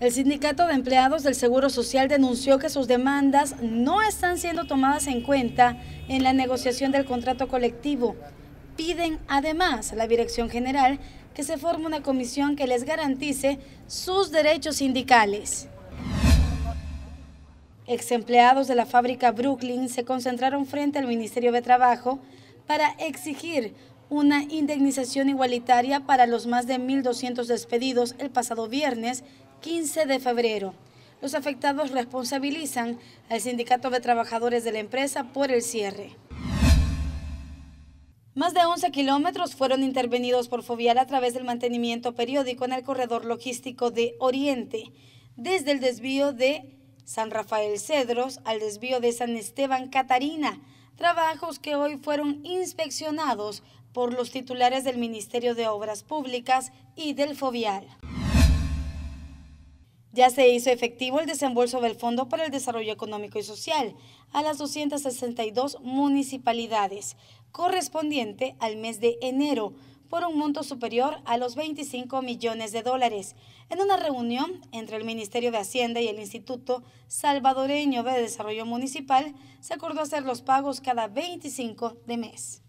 El Sindicato de Empleados del Seguro Social denunció que sus demandas no están siendo tomadas en cuenta en la negociación del contrato colectivo. Piden además a la Dirección General que se forme una comisión que les garantice sus derechos sindicales. Exempleados de la fábrica Brooklyn se concentraron frente al Ministerio de Trabajo para exigir una indemnización igualitaria para los más de 1.200 despedidos el pasado viernes 15 de febrero. Los afectados responsabilizan al Sindicato de Trabajadores de la empresa por el cierre. Más de 11 kilómetros fueron intervenidos por Fovial a través del mantenimiento periódico en el corredor logístico de Oriente, desde el desvío de San Rafael Cedros al desvío de San Esteban Catarina, trabajos que hoy fueron inspeccionados por los titulares del Ministerio de Obras Públicas y del Fovial. Ya se hizo efectivo el desembolso del Fondo para el Desarrollo Económico y Social a las 262 municipalidades, correspondiente al mes de enero, por un monto superior a los 25 millones de dólares, en una reunión entre el Ministerio de Hacienda y el Instituto Salvadoreño de Desarrollo Municipal, se acordó hacer los pagos cada 25 de mes.